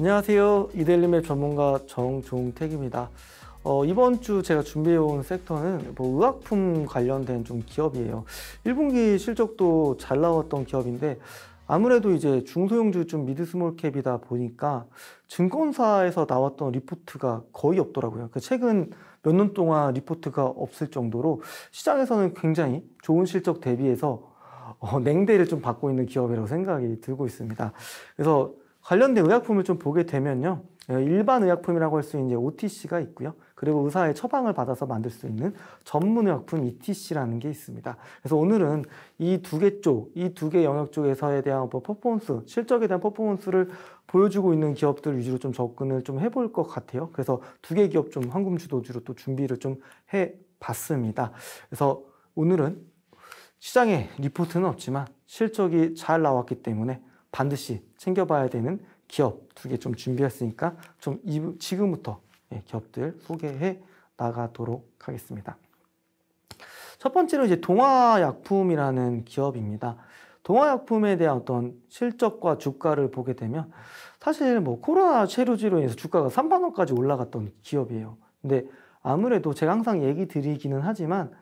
안녕하세요. 이데일리맵 전문가 정종택입니다. 어, 이번 주 제가 준비해온 섹터는 뭐 의약품 관련된 좀 기업이에요. 1분기 실적도 잘 나왔던 기업인데 아무래도 이제 중소형주 좀 미드 스몰캡이다 보니까 증권사에서 나왔던 리포트가 거의 없더라고요. 그 최근 몇 년 동안 리포트가 없을 정도로 시장에서는 굉장히 좋은 실적 대비해서 어, 냉대를 좀 받고 있는 기업이라고 생각이 들고 있습니다. 그래서 관련된 의약품을 좀 보게 되면요. 예, 일반 의약품이라고 할 수 있는 OTC가 있고요. 그리고 의사의 처방을 받아서 만들 수 있는 전문 의약품 ETC라는 게 있습니다. 그래서 오늘은 이 두 개 쪽, 이 두 개 영역 쪽에서에 대한 퍼포먼스, 실적에 대한 퍼포먼스를 보여주고 있는 기업들 위주로 좀 접근을 좀 해볼 것 같아요. 그래서 두 개 기업 좀 황금 주도주로 또 준비를 좀 해봤습니다. 그래서 오늘은 시장에 리포트는 없지만 실적이 잘 나왔기 때문에 반드시 챙겨봐야 되는 기업 두 개 좀 준비했으니까 좀 지금부터 예, 기업들 소개해 나가도록 하겠습니다. 첫 번째로 이제 동화약품이라는 기업입니다. 동화약품에 대한 어떤 실적과 주가를 보게 되면 사실 뭐 코로나 체류지로 인해서 주가가 3만 원까지 올라갔던 기업이에요. 근데 아무래도 제가 항상 얘기 드리기는 하지만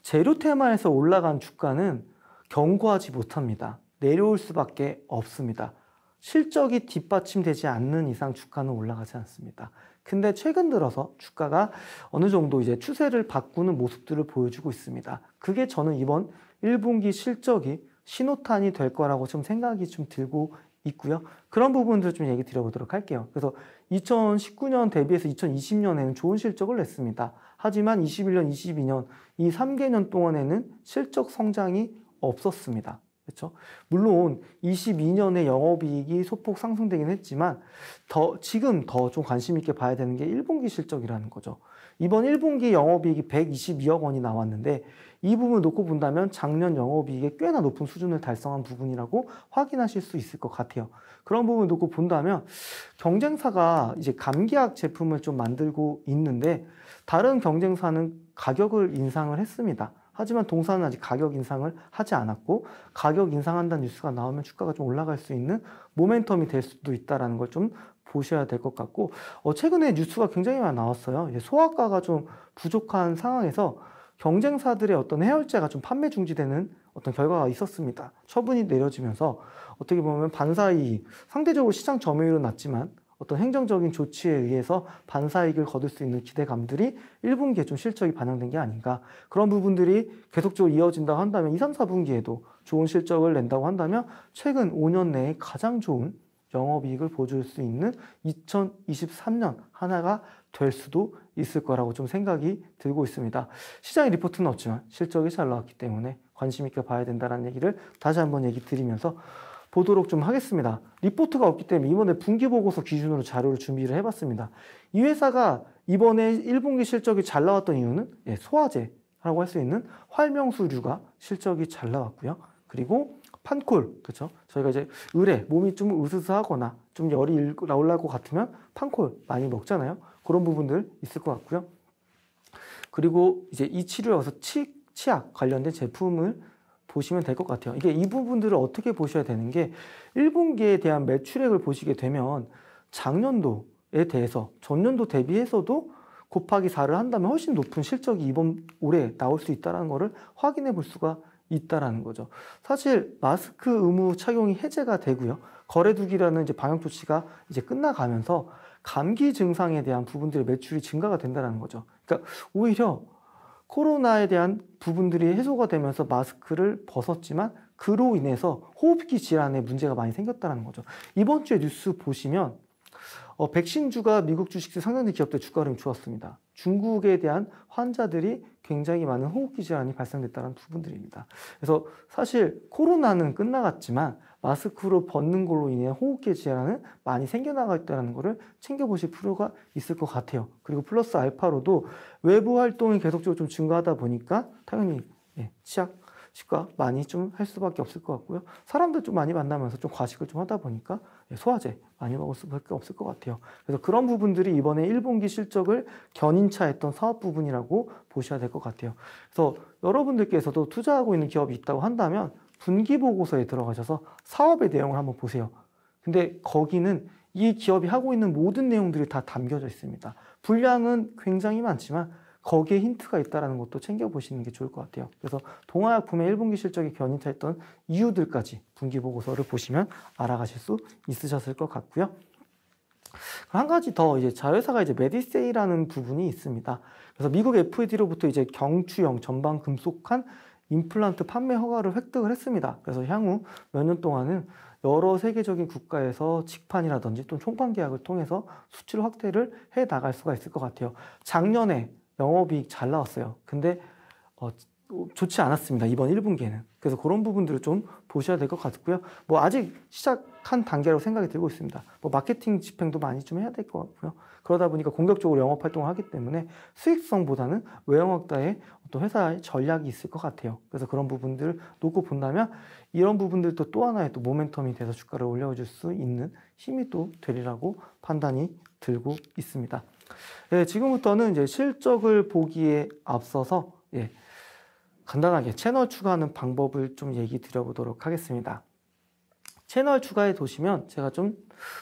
제로 테마에서 올라간 주가는 견고하지 못합니다. 내려올 수밖에 없습니다. 실적이 뒷받침되지 않는 이상 주가는 올라가지 않습니다. 근데 최근 들어서 주가가 어느 정도 이제 추세를 바꾸는 모습들을 보여주고 있습니다. 그게 저는 이번 1분기 실적이 신호탄이 될 거라고 좀 생각이 좀 들고 있고요. 그런 부분들 좀 얘기 드려보도록 할게요. 그래서 2019년 대비해서 2020년에는 좋은 실적을 냈습니다. 하지만 21년, 22년 이 3개년 동안에는 실적 성장이 없었습니다. 그렇죠? 물론 22년에 영업이익이 소폭 상승되긴 했지만 더 지금 더 좀 관심 있게 봐야 되는 게 1분기 실적이라는 거죠. 이번 1분기 영업이익이 122억 원이 나왔는데 이 부분을 놓고 본다면 작년 영업이익에 꽤나 높은 수준을 달성한 부분이라고 확인하실 수 있을 것 같아요. 그런 부분을 놓고 본다면 경쟁사가 이제 감기약 제품을 좀 만들고 있는데 다른 경쟁사는 가격을 인상을 했습니다. 하지만 동사는 아직 가격 인상을 하지 않았고 가격 인상한다는 뉴스가 나오면 주가가 좀 올라갈 수 있는 모멘텀이 될 수도 있다라는 걸 좀 보셔야 될 것 같고 어, 최근에 뉴스가 굉장히 많이 나왔어요. 소아과가 좀 부족한 상황에서 경쟁사들의 어떤 해열제가 좀 판매 중지되는 어떤 결과가 있었습니다. 처분이 내려지면서 어떻게 보면 반사이 상대적으로 시장 점유율은 낮지만 어떤 행정적인 조치에 의해서 반사익을 거둘 수 있는 기대감들이 1분기에 좀 실적이 반영된 게 아닌가 그런 부분들이 계속적으로 이어진다고 한다면 2, 3, 4분기에도 좋은 실적을 낸다고 한다면 최근 5년 내에 가장 좋은 영업이익을 보여줄 수 있는 2023년 하나가 될 수도 있을 거라고 좀 생각이 들고 있습니다. 시장의 리포트는 없지만 실적이 잘 나왔기 때문에 관심 있게 봐야 된다는 얘기를 다시 한번 얘기 드리면서 보도록 좀 하겠습니다. 리포트가 없기 때문에 이번에 분기보고서 기준으로 자료를 준비를 해봤습니다. 이 회사가 이번에 1분기 실적이 잘 나왔던 이유는 예, 소화제라고 할 수 있는 활명수류가 실적이 잘 나왔고요. 그리고 판콜, 그렇죠? 저희가 이제 의뢰, 몸이 좀 으스스하거나 좀 열이 나올라 것 같으면 판콜 많이 먹잖아요. 그런 부분들 있을 것 같고요. 그리고 이제 이 치료에 와서 치, 치약 관련된 제품을 보시면 될 것 같아요. 이게 이 부분들을 어떻게 보셔야 되는 게 1분기에 대한 매출액을 보시게 되면 작년도에 대해서 전년도 대비해서도 곱하기 4를 한다면 훨씬 높은 실적이 이번 올해 나올 수 있다는 것을 확인해 볼 수가 있다라는 거죠. 사실 마스크 의무 착용이 해제가 되고요. 거래두기라는 이제 방역 조치가 이제 끝나가면서 감기 증상에 대한 부분들의 매출이 증가가 된다는 거죠. 그러니까 오히려 코로나에 대한 부분들이 해소가 되면서 마스크를 벗었지만 그로 인해서 호흡기 질환에 문제가 많이 생겼다는 거죠. 이번 주에 뉴스 보시면 어, 백신주가 미국 주식시 상장된 기업들 주가 흐름이 좋았습니다. 중국에 대한 환자들이 굉장히 많은 호흡기 질환이 발생됐다는 부분들입니다. 그래서 사실 코로나는 끝나갔지만 마스크로 벗는 걸로 인해 호흡기 질환은 많이 생겨나가 있다는 것을 챙겨보실 필요가 있을 것 같아요. 그리고 플러스 알파로도 외부 활동이 계속적으로 좀 증가하다 보니까 당연히 예, 치약 식과 많이 좀 할 수밖에 없을 것 같고요. 사람들 좀 많이 만나면서 좀 과식을 좀 하다 보니까 예, 소화제 많이 먹을 수밖에 없을 것 같아요. 그래서 그런 부분들이 이번에 1분기 실적을 견인차했던 사업 부분이라고 보셔야 될 것 같아요. 그래서 여러분들께서도 투자하고 있는 기업이 있다고 한다면 분기보고서에 들어가셔서 사업의 내용을 한번 보세요. 근데 거기는 이 기업이 하고 있는 모든 내용들이 다 담겨져 있습니다. 분량은 굉장히 많지만 거기에 힌트가 있다는 것도 챙겨보시는 게 좋을 것 같아요. 그래서 동화약품의 1분기 실적이 견인했던 이유들까지 분기보고서를 보시면 알아가실 수 있으셨을 것 같고요. 한 가지 더 이제 자회사가 이제 메디세이라는 부분이 있습니다. 그래서 미국 FD로부터 e 이제 경추형 전방 금속한 임플란트 판매 허가를 획득을 했습니다. 그래서 향후 몇 년 동안은 여러 세계적인 국가에서 직판이라든지 또 총판 계약을 통해서 수출 확대를 해 나갈 수가 있을 것 같아요. 작년에 영업이익 잘 나왔어요. 근데 어, 좋지 않았습니다. 이번 1분기에는. 그래서 그런 부분들을 좀 보셔야 될 것 같고요. 뭐 아직 시작 한 단계라고 생각이 들고 있습니다. 뭐 마케팅 집행도 많이 좀 해야 될 것 같고요. 그러다 보니까 공격적으로 영업 활동을 하기 때문에 수익성보다는 외형학다의 어떤 회사의 전략이 있을 것 같아요. 그래서 그런 부분들을 놓고 본다면 이런 부분들도 또 하나의 또 모멘텀이 돼서 주가를 올려줄 수 있는 힘이 또 되리라고 판단이 들고 있습니다. 예, 지금부터는 이제 실적을 보기에 앞서서 예, 간단하게 채널 추가하는 방법을 좀 얘기 드려보도록 하겠습니다. 채널 추가해 두시면 제가 좀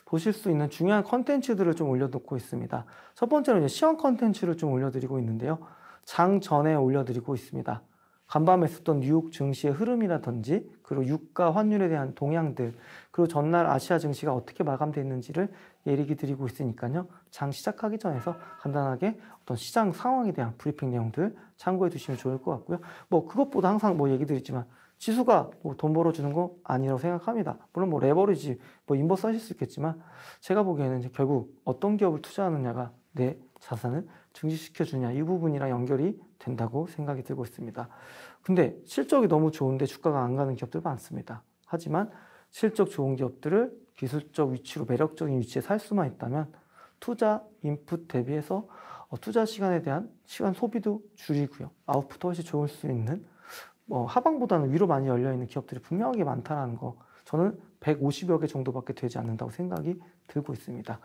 보실 수 있는 중요한 컨텐츠들을 좀 올려놓고 있습니다. 첫 번째로 시험 컨텐츠를 좀 올려드리고 있는데요. 장 전에 올려드리고 있습니다. 간밤에 있었던 뉴욕 증시의 흐름이라든지 그리고 유가 환율에 대한 동향들 그리고 전날 아시아 증시가 어떻게 마감됐는지를 예리기 드리고 있으니까요. 장 시작하기 전에서 간단하게 어떤 시장 상황에 대한 브리핑 내용들 참고해 두시면 좋을 것 같고요. 뭐 그것보다 항상 뭐 얘기 드리지만 지수가 뭐돈 벌어주는 거 아니라고 생각합니다. 물론 뭐 레버리지, 뭐 인버스 하실 수 있겠지만 제가 보기에는 결국 어떤 기업을 투자하느냐가 내 자산을 증시시켜 주냐 이 부분이랑 연결이 된다고 생각이 들고 있습니다. 근데 실적이 너무 좋은데 주가가 안 가는 기업들 많습니다. 하지만 실적 좋은 기업들을 기술적 위치로 매력적인 위치에 살 수만 있다면 투자 인풋 대비해서 어, 투자 시간에 대한 시간 소비도 줄이고요. 아웃풋도 훨씬 좋을 수 있는 어, 하방보다는 위로 많이 열려 있는 기업들이 분명하게 많다는 거. 저는 150여 개 정도밖에 되지 않는다고 생각이 들고 있습니다.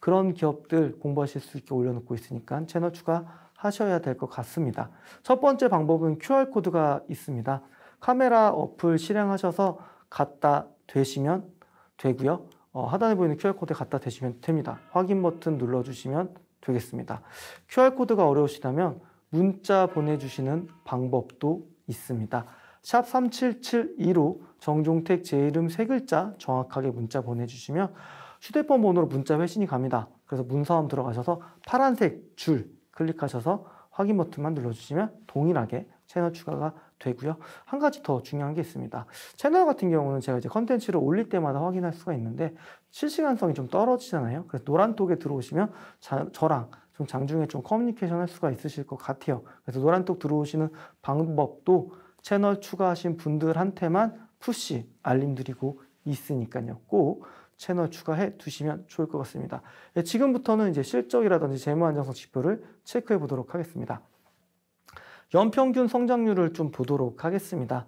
그런 기업들 공부하실 수 있게 올려놓고 있으니까 채널 추가하셔야 될 것 같습니다. 첫 번째 방법은 QR코드가 있습니다. 카메라 어플 실행하셔서 갖다 대시면 되고요. 어, 하단에 보이는 QR코드에 갖다 대시면 됩니다. 확인 버튼 눌러주시면 되겠습니다. QR코드가 어려우시다면 문자 보내주시는 방법도 있습니다. 샵 3772로 정종택 제 이름 세 글자 정확하게 문자 보내주시면 휴대폰 번호로 문자 회신이 갑니다. 그래서 문서함 들어가셔서 파란색 줄 클릭하셔서 확인 버튼만 눌러주시면 동일하게 채널 추가가 되고요. 한 가지 더 중요한 게 있습니다. 채널 같은 경우는 제가 이제 컨텐츠를 올릴 때마다 확인할 수가 있는데 실시간성이 좀 떨어지잖아요. 그래서 노란톡에 들어오시면 자, 저랑 좀 장중에 좀 커뮤니케이션 할 수가 있으실 것 같아요. 그래서 노란톡 들어오시는 방법도 채널 추가하신 분들한테만 푸시 알림드리고 있으니까요. 꼭 채널 추가해 두시면 좋을 것 같습니다. 예, 지금부터는 이제 실적이라든지 재무 안정성 지표를 체크해 보도록 하겠습니다. 연평균 성장률을 좀 보도록 하겠습니다.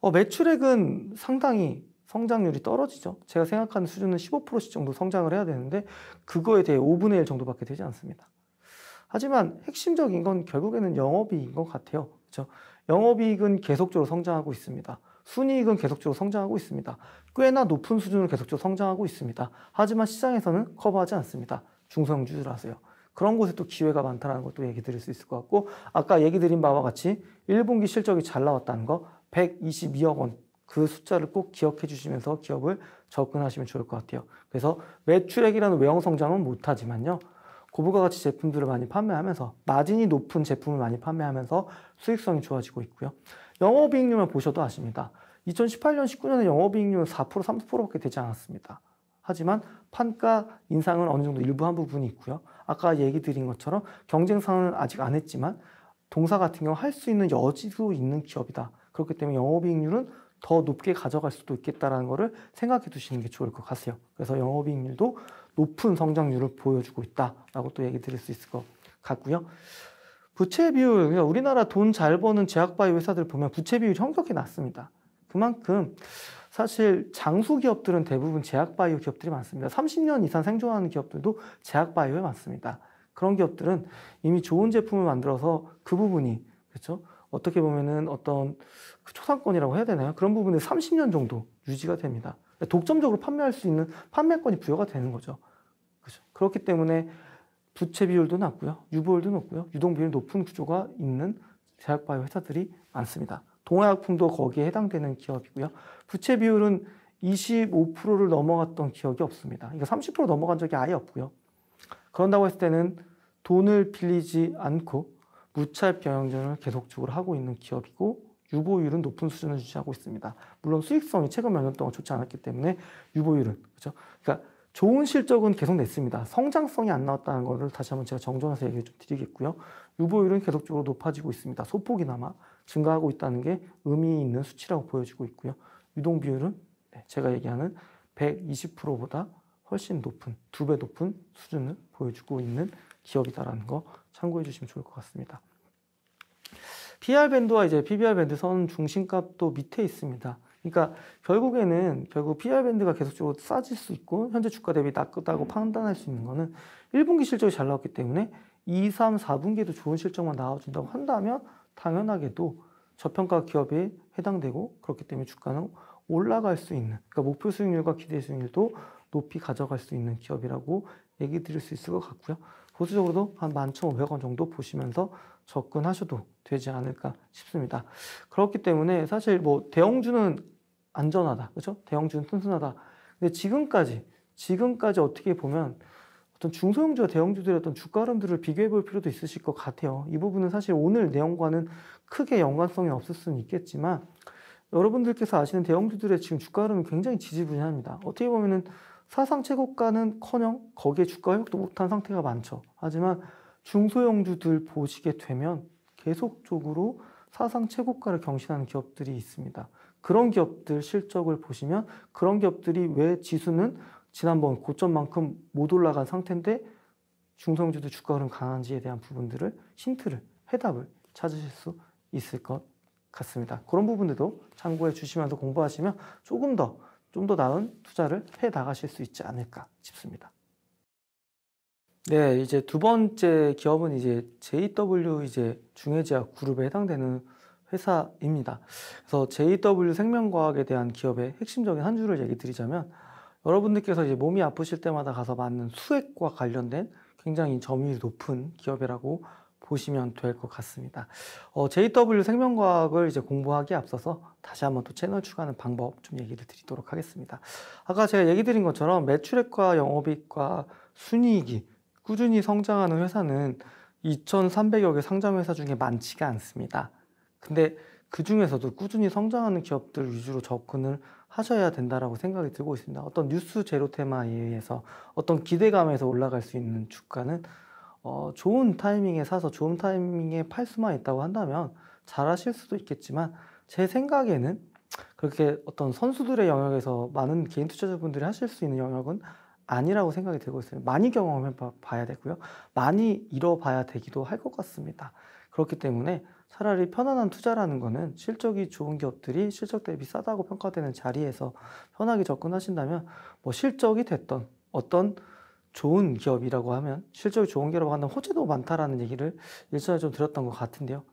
어, 매출액은 상당히 성장률이 떨어지죠. 제가 생각하는 수준은 15%씩 정도 성장을 해야 되는데 그거에 대해 5분의 1 정도밖에 되지 않습니다. 하지만 핵심적인 건 결국에는 영업이익인 것 같아요. 그렇죠? 영업이익은 계속적으로 성장하고 있습니다. 순이익은 계속적으로 성장하고 있습니다. 꽤나 높은 수준으로 계속적으로 성장하고 있습니다. 하지만 시장에서는 커버하지 않습니다. 중소형주주라서요. 그런 곳에 또 기회가 많다는 것도 얘기 드릴 수 있을 것 같고 아까 얘기 드린 바와 같이 1분기 실적이 잘 나왔다는 거 122억 원 그 숫자를 꼭 기억해 주시면서 기업을 접근하시면 좋을 것 같아요. 그래서 매출액이라는 외형 성장은 못하지만요. 고부가 가치 제품들을 많이 판매하면서 마진이 높은 제품을 많이 판매하면서 수익성이 좋아지고 있고요. 영업이익률만 보셔도 아십니다. 2018년, 19년에 영업이익률 4%, 3밖에 되지 않았습니다. 하지만 판가 인상은 어느 정도 일부 한 부분이 있고요. 아까 얘기 드린 것처럼 경쟁 상은 아직 안 했지만 동사 같은 경우 할 수 있는 여지도 있는 기업이다. 그렇기 때문에 영업이익률은 더 높게 가져갈 수도 있겠다라는 것을 생각해 두시는 게 좋을 것 같아요. 그래서 영업이익률도 높은 성장률을 보여주고 있다라고 또 얘기 드릴 수 있을 것 같고요. 부채 비율, 우리나라 돈 잘 버는 제약바이오 회사들 보면 부채 비율이 현격히 낮습니다. 그만큼 사실 장수 기업들은 대부분 제약바이오 기업들이 많습니다. 30년 이상 생존하는 기업들도 제약바이오에 많습니다. 그런 기업들은 이미 좋은 제품을 만들어서 그 부분이 그렇죠? 어떻게 보면은 어떤 그 초상권이라고 해야 되나요? 그런 부분에 30년 정도 유지가 됩니다. 독점적으로 판매할 수 있는 판매권이 부여가 되는 거죠. 그렇기 때문에 부채 비율도 낮고요. 유보율도 높고요. 유동 비율 이 높은 구조가 있는 제약바이오 회사들이 많습니다. 동화약품도 거기에 해당되는 기업이고요. 부채 비율은 25%를 넘어갔던 기억이 없습니다. 그러니까 30% 넘어간 적이 아예 없고요. 그런다고 했을 때는 돈을 빌리지 않고 무차입 경영전을 계속적으로 하고 있는 기업이고 유보율은 높은 수준을 유지하고 있습니다. 물론 수익성이 최근 몇 년 동안 좋지 않았기 때문에 유보율은 그렇죠. 그러니까 좋은 실적은 계속 냈습니다. 성장성이 안 나왔다는 것을 다시 한번 제가 정정해서 얘기 좀 드리겠고요. 유보율은 계속적으로 높아지고 있습니다. 소폭이나마 증가하고 있다는 게 의미 있는 수치라고 보여지고 있고요. 유동 비율은 네, 제가 얘기하는 120%보다 훨씬 높은 두 배 높은 수준을 보여주고 있는 기업이다라는 거 참고해 주시면 좋을 것 같습니다. PR 밴드와 이제 PBR 밴드 선 중심값도 밑에 있습니다. 그러니까 결국에는 결국 PR 밴드가 계속적으로 싸질 수 있고 현재 주가 대비 낮다고 음. 판단할 수 있는 거는 1분기 실적이 잘 나왔기 때문에 2, 3, 4분기에도 좋은 실적만 나와준다고 한다면 당연하게도 저평가 기업에 해당되고 그렇기 때문에 주가는 올라갈 수 있는 그러니까 목표 수익률과 기대 수익률도 높이 가져갈 수 있는 기업이라고 얘기 드릴 수 있을 것 같고요. 보수적으로도 한 11,500원 정도 보시면서 접근하셔도 되지 않을까 싶습니다. 그렇기 때문에 사실 뭐 대형주는 안전하다. 그렇죠? 대형주는 튼튼하다. 근데 지금까지 지금까지 어떻게 보면 어떤 중소형주와 대형주들의 어떤 주가 흐름들을 비교해 볼 필요도 있으실 것 같아요. 이 부분은 사실 오늘 내용과는 크게 연관성이 없을 수는 있겠지만 여러분들께서 아시는 대형주들의 지금 주가 흐름은 굉장히 지지부진합니다 어떻게 보면은 사상 최고가는커녕 거기에 주가 회복도 못한 상태가 많죠. 하지만 중소형주들 보시게 되면 계속적으로 사상 최고가를 경신하는 기업들이 있습니다. 그런 기업들 실적을 보시면 그런 기업들이 왜 지수는 지난번 고점만큼 못 올라간 상태인데 중소성주들 주가 흐름 강한지에 대한 부분들을 힌트를 해답을 찾으실 수 있을 것 같습니다. 그런 부분들도 참고해 주시면서 공부하시면 조금 더 좀더 나은 투자를 해 나가실 수 있지 않을까 싶습니다. 네, 이제 두 번째 기업은 이제 JW 이제 중해지약 그룹에 해당되는 회사입니다. 그래서 JW 생명과학에 대한 기업의 핵심적인 한 줄을 얘기 드리자면 여러분들께서 이제 몸이 아프실 때마다 가서 맞는 수액과 관련된 굉장히 점유율이 높은 기업이라고 보시면 될 것 같습니다. 어, JW 생명과학을 이제 공부하기에 앞서서 다시 한번 또 채널 추가하는 방법 좀 얘기를 드리도록 하겠습니다. 아까 제가 얘기 드린 것처럼 매출액과 영업이익과 순이익이 꾸준히 성장하는 회사는 2,300여 개 상장회사 중에 많지가 않습니다. 근데 그 중에서도 꾸준히 성장하는 기업들 위주로 접근을 하셔야 된다라고 생각이 들고 있습니다. 어떤 뉴스 제로 테마에 의해서 어떤 기대감에서 올라갈 수 있는 주가는 어, 좋은 타이밍에 사서 좋은 타이밍에 팔 수만 있다고 한다면 잘하실 수도 있겠지만 제 생각에는 그렇게 어떤 선수들의 영역에서 많은 개인 투자자분들이 하실 수 있는 영역은 아니라고 생각이 되고 있어요. 많이 경험해 봐야 되고요. 많이 잃어봐야 되기도 할 것 같습니다. 그렇기 때문에 차라리 편안한 투자라는 거는 실적이 좋은 기업들이 실적 대비 싸다고 평가되는 자리에서 편하게 접근하신다면 뭐 실적이 됐던 어떤 좋은 기업이라고 하면 실적이 좋은 기업이라고 하면 호재도 많다라는 얘기를 일전에 좀 드렸던 것 같은데요.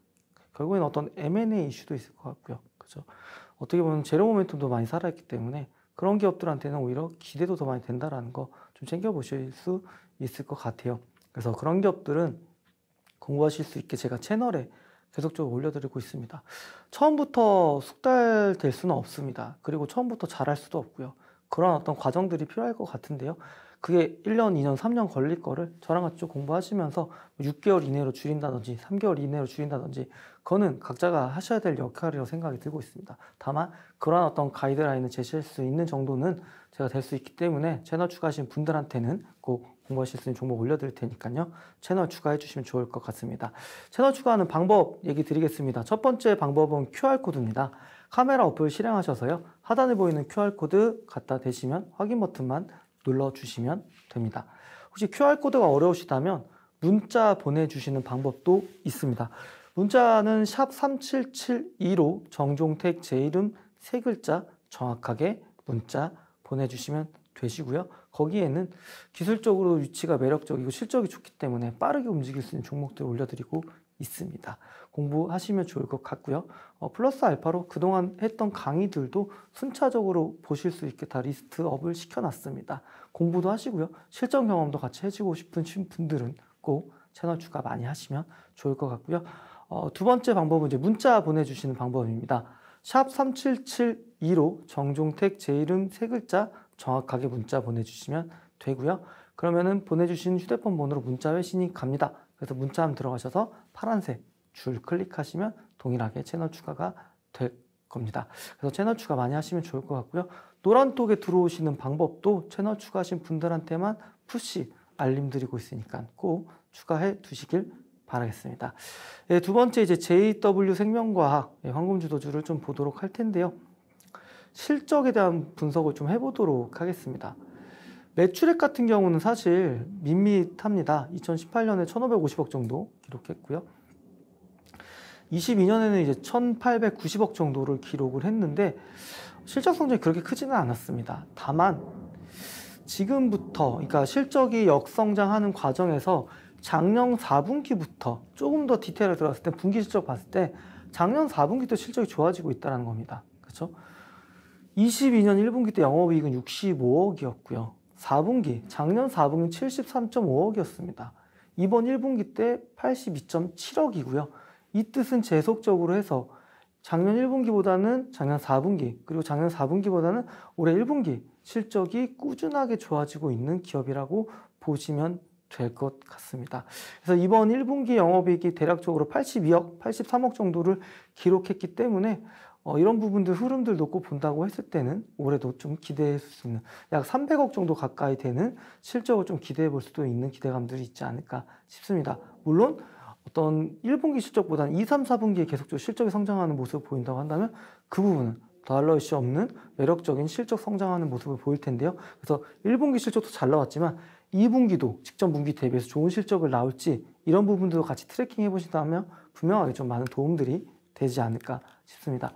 결국엔 어떤 M&A 이슈도 있을 것 같고요. 그죠? 어떻게 보면 재료 모멘텀도 많이 살아있기 때문에 그런 기업들한테는 오히려 기대도 더 많이 된다라는 거 좀 챙겨보실 수 있을 것 같아요. 그래서 그런 기업들은 공부하실 수 있게 제가 채널에 계속적으로 올려드리고 있습니다. 처음부터 숙달될 수는 없습니다. 그리고 처음부터 잘할 수도 없고요. 그런 어떤 과정들이 필요할 것 같은데요. 그게 1년, 2년, 3년 걸릴 거를 저랑 같이 공부하시면서 6개월 이내로 줄인다든지 3개월 이내로 줄인다든지 그거는 각자가 하셔야 될 역할이라고 생각이 들고 있습니다. 다만 그러한 어떤 가이드라인을 제시할 수 있는 정도는 제가 될 수 있기 때문에 채널 추가하신 분들한테는 꼭 공부하실 수 있는 종목 올려드릴 테니까요. 채널 추가해 주시면 좋을 것 같습니다. 채널 추가하는 방법 얘기 드리겠습니다. 첫 번째 방법은 QR코드입니다. 카메라 어플 실행하셔서요. 하단에 보이는 QR코드 갖다 대시면 확인 버튼만 눌러주시면 됩니다. 혹시 QR코드가 어려우시다면 문자 보내주시는 방법도 있습니다. 문자는 샵3772로 정종택 제 이름 세 글자 정확하게 문자 보내주시면 되시고요. 거기에는 기술적으로 위치가 매력적이고 실적이 좋기 때문에 빠르게 움직일 수 있는 종목들을 올려드리고 있습니다. 공부하시면 좋을 것 같고요. 어, 플러스 알파로 그동안 했던 강의들도 순차적으로 보실 수 있게 다 리스트업을 시켜놨습니다. 공부도 하시고요. 실전 경험도 같이 해주고 싶으신 분들은 꼭 채널 추가 많이 하시면 좋을 것 같고요. 어, 두 번째 방법은 이제 문자 보내주시는 방법입니다. 샵 3772로 정종택 제 이름 세 글자 정확하게 문자 보내주시면 되고요. 그러면은 보내주신 휴대폰 번호로 문자 회신이 갑니다. 그래서 문자함 들어가셔서 파란색 줄 클릭하시면 동일하게 채널 추가가 될 겁니다. 그래서 채널 추가 많이 하시면 좋을 것 같고요. 노란톡에 들어오시는 방법도 채널 추가하신 분들한테만 푸시 알림 드리고 있으니까 꼭 추가해 두시길 바라겠습니다. 예, 두 번째 이제 JW 생명과학 예, 황금 주도주를 좀 보도록 할 텐데요. 실적에 대한 분석을 좀 해보도록 하겠습니다. 매출액 같은 경우는 사실 밋밋합니다. 2018년에 1,550억 정도 기록했고요. 22년에는 이제 1,890억 정도를 기록을 했는데 실적 성적이 그렇게 크지는 않았습니다. 다만 지금부터 그러니까 실적이 역성장하는 과정에서 작년 4분기부터 조금 더디테일을 들어갔을 때 분기 실적 봤을 때 작년 4분기 도 실적이 좋아지고 있다는 겁니다. 그렇죠? 22년 1분기 때 영업이익은 65억이었고요. 4분기, 작년 4분기 73.5억이었습니다. 이번 1분기 때 82.7억이고요. 이 뜻은 계속적으로 해서 작년 1분기보다는 작년 4분기, 그리고 작년 4분기보다는 올해 1분기 실적이 꾸준하게 좋아지고 있는 기업이라고 보시면 될 것 같습니다. 그래서 이번 1분기 영업이익이 대략적으로 82억, 83억 정도를 기록했기 때문에 어, 이런 부분들 흐름들 놓고 본다고 했을 때는 올해도 좀기대할수 있는 약 300억 정도 가까이 되는 실적을 좀 기대해 볼 수도 있는 기대감들이 있지 않을까 싶습니다. 물론 어떤 1분기 실적보다는 2, 3, 4분기에 계속적으로 실적이 성장하는 모습을 보인다고 한다면 그 부분은 달러 이슈 없는 매력적인 실적 성장하는 모습을 보일 텐데요. 그래서 1분기 실적도 잘 나왔지만 2분기도 직전 분기 대비해서 좋은 실적을 나올지 이런 부분들도 같이 트래킹해 보신다면 분명하게 좀 많은 도움들이 되지 않을까 싶습니다.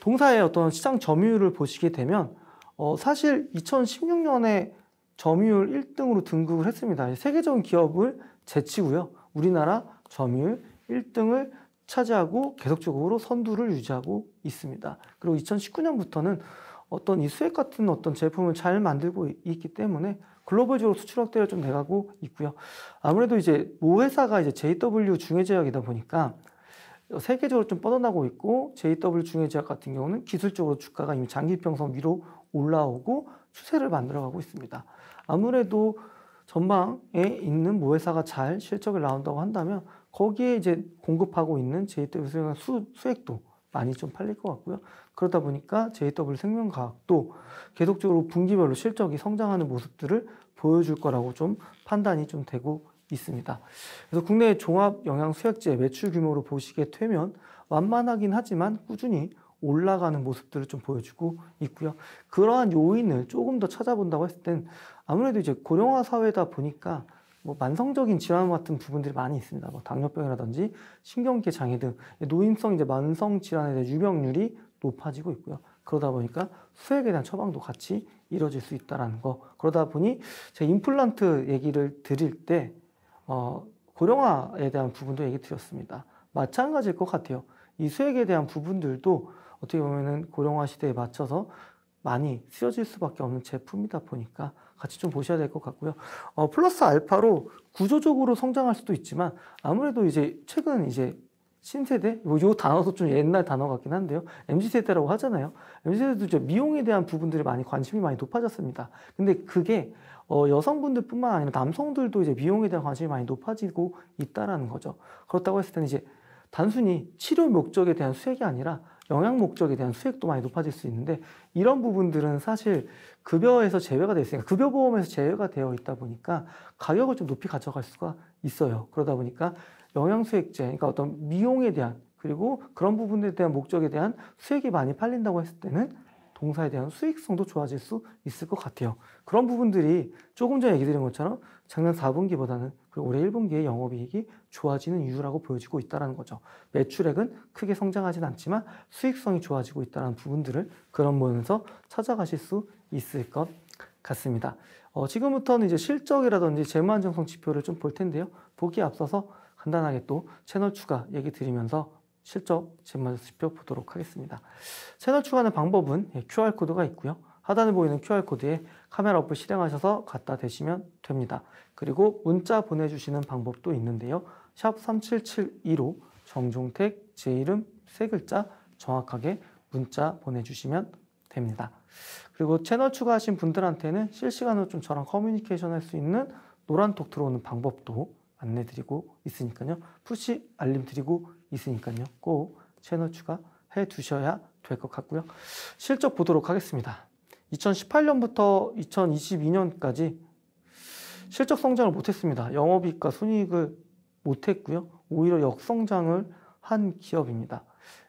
동사의 어떤 시장 점유율을 보시게 되면 어, 사실 2016년에 점유율 1등으로 등극을 했습니다. 세계적인 기업을 제치고요. 우리나라 점유율 1등을 차지하고 계속적으로 선두를 유지하고 있습니다. 그리고 2019년부터는 어떤 이 수액 같은 어떤 제품을 잘 만들고 있기 때문에 글로벌적으로 수출 확대를 좀 돼가고 있고요. 아무래도 이제 모 회사가 이제 JW 중해제약이다 보니까 세계적으로 좀 뻗어나고 있고 JW 중해제약 같은 경우는 기술적으로 주가가 이미 장기평선 위로 올라오고 추세를 만들어가고 있습니다. 아무래도 전망에 있는 모회사가 잘 실적을 나온다고 한다면 거기에 이제 공급하고 있는 JW 수행한 수, 수액도 많이 좀 팔릴 것 같고요. 그러다 보니까 JW 생명과학도 계속적으로 분기별로 실적이 성장하는 모습들을 보여줄 거라고 좀 판단이 좀 되고 있습니다. 그래서 국내 종합 영양 수약제 매출 규모로 보시게 되면 완만하긴 하지만 꾸준히 올라가는 모습들을 좀 보여주고 있고요. 그러한 요인을 조금 더 찾아본다고 했을 땐 아무래도 이제 고령화 사회다 보니까 뭐 만성적인 질환 같은 부분들이 많이 있습니다. 뭐 당뇨병이라든지 신경계 장애 등 노인성 이제 만성 질환에 대한 유병률이 높아지고 있고요. 그러다 보니까 수액에 대한 처방도 같이 이뤄질 수 있다라는 거. 그러다 보니 제가 임플란트 얘기를 드릴 때 어, 고령화에 대한 부분도 얘기 드렸습니다. 마찬가지일 것 같아요. 이 수액에 대한 부분들도 어떻게 보면은 고령화 시대에 맞춰서 많이 쓰여질 수밖에 없는 제품이다 보니까 같이 좀 보셔야 될 것 같고요. 어, 플러스 알파로 구조적으로 성장할 수도 있지만 아무래도 이제 최근 이제 신세대? 뭐 요 단어도 좀 옛날 단어 같긴 한데요. m g 세대라고 하잖아요. m g 세대도 미용에 대한 부분들이 많이 관심이 많이 높아졌습니다. 근데 그게 어, 여성분들뿐만 아니라 남성들도 이제 미용에 대한 관심이 많이 높아지고 있다라는 거죠. 그렇다고 했을 때는 이제 단순히 치료 목적에 대한 수액이 아니라 영양 목적에 대한 수액도 많이 높아질 수 있는데 이런 부분들은 사실 급여에서 제외가 되어 있으니까 급여 보험에서 제외가 되어 있다 보니까 가격을 좀 높이 가져갈 수가 있어요. 그러다 보니까 영양 수액제 그러니까 어떤 미용에 대한 그리고 그런 부분에 대한 목적에 대한 수액이 많이 팔린다고 했을 때는 동사에 대한 수익성도 좋아질 수 있을 것 같아요. 그런 부분들이 조금 전에 얘기 드린 것처럼 작년 4분기보다는 그리고 올해 1분기에 영업이익이 좋아지는 이유라고 보여지고 있다는 거죠. 매출액은 크게 성장하진 않지만 수익성이 좋아지고 있다는 부분들을 그런 면에서 찾아가실 수 있을 것 같습니다. 어, 지금부터는 이제 실적이라든지 재무안정성 지표를 좀 볼 텐데요. 보기에 앞서서 간단하게 또 채널 추가 얘기 드리면서 실적 제 먼저 살펴보도록 하겠습니다. 채널 추가하는 방법은 예, QR코드가 있고요. 하단에 보이는 QR코드에 카메라 어플 실행하셔서 갖다 대시면 됩니다. 그리고 문자 보내주시는 방법도 있는데요. 샵 3772로 정종택 제 이름 세 글자 정확하게 문자 보내주시면 됩니다. 그리고 채널 추가하신 분들한테는 실시간으로 좀 저랑 커뮤니케이션 할 수 있는 노란톡 들어오는 방법도 안내 드리고 있으니까요. 푸시 알림 드리고 있으니까요. 꼭 채널 추가해 두셔야 될 것 같고요. 실적 보도록 하겠습니다. 2018년부터 2022년까지 실적 성장을 못했습니다. 영업이익과 순이익을 못했고요. 오히려 역성장을 한 기업입니다.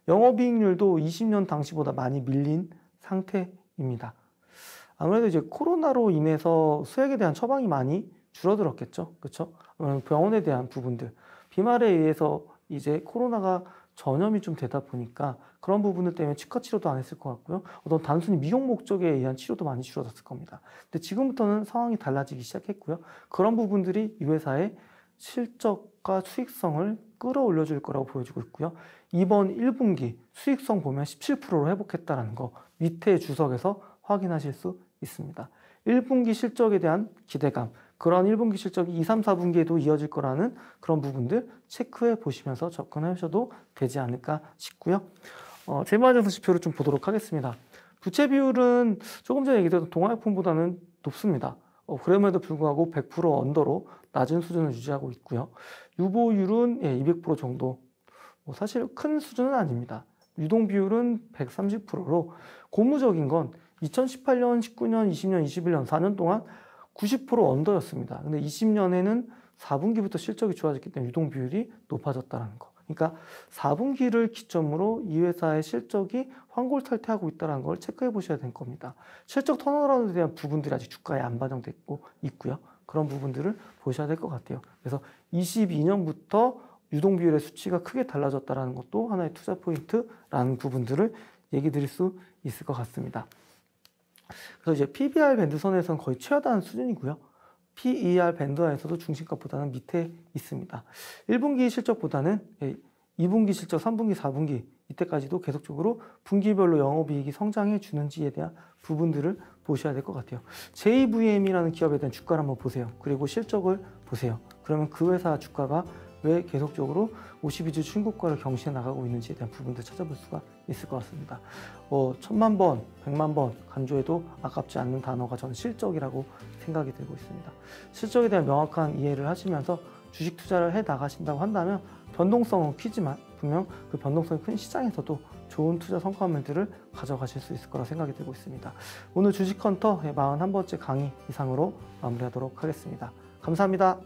영업이익률도 20년 당시보다 많이 밀린 상태입니다. 아무래도 이제 코로나로 인해서 수액에 대한 처방이 많이 줄어들었겠죠. 그렇죠? 어, 병원에 대한 부분들 비말에 의해서 이제 코로나가 전염이 좀 되다 보니까 그런 부분들 때문에 치과 치료도 안 했을 것 같고요. 어떤 단순히 미용 목적에 의한 치료도 많이 줄어졌을 겁니다. 근데 지금부터는 상황이 달라지기 시작했고요. 그런 부분들이 이 회사의 실적과 수익성을 끌어올려 줄 거라고 보여지고 있고요. 이번 1분기 수익성 보면 17%로 회복했다는거 밑에 주석에서 확인하실 수 있습니다. 1분기 실적에 대한 기대감, 그러한 1분기 실적이 2, 3, 4분기에도 이어질 거라는 그런 부분들 체크해 보시면서 접근하셔도 되지 않을까 싶고요. 어, 재무안정성 지표를 좀 보도록 하겠습니다. 부채 비율은 조금 전에 얘기드던 동아약품보다는 높습니다. 어, 그럼에도 불구하고 100% 언더로 낮은 수준을 유지하고 있고요. 유보율은 예, 200% 정도. 뭐 사실 큰 수준은 아닙니다. 유동 비율은 130%로 고무적인 건 2018년, 19년, 20년, 21년 4년 동안 90% 언더였습니다. 근데 20년에는 4분기부터 실적이 좋아졌기 때문에 유동 비율이 높아졌다는 거. 그러니까 4분기를 기점으로 이 회사의 실적이 환골탈태하고 있다는 걸 체크해 보셔야 될 겁니다. 실적 턴어라운드에 대한 부분들이 아직 주가에 안반영되고 있고요. 그런 부분들을 보셔야 될 것 같아요. 그래서 22년부터 유동 비율의 수치가 크게 달라졌다는 것도 하나의 투자 포인트라는 부분들을 얘기 드릴 수 있을 것 같습니다. 그래서 이제 PBR 밴드 선에서는 거의 최하단 수준이고요. PER 밴드 안에서도 중심값보다는 밑에 있습니다. 1분기 실적보다는 2분기 예, 실적, 3분기, 4분기 이때까지도 계속적으로 분기별로 영업이익이 성장해 주는지에 대한 부분들을 보셔야 될 것 같아요. JVM이라는 기업에 대한 주가를 한번 보세요. 그리고 실적을 보세요. 그러면 그 회사 주가가 왜 계속적으로 52주 충고가를 경신해 나가고 있는지에 대한 부분도 찾아볼 수가 있을 것 같습니다. 어, 천만 번, 백만 번 강조해도 아깝지 않는 단어가 저는 실적이라고 생각이 되고 있습니다. 실적에 대한 명확한 이해를 하시면서 주식 투자를 해 나가신다고 한다면 변동성은 크지만 분명 그 변동성이 큰 시장에서도 좋은 투자 성과물들을 가져가실 수 있을 거라 생각이 되고 있습니다. 오늘 주식헌터의 41번째 강의 이상으로 마무리하도록 하겠습니다. 감사합니다.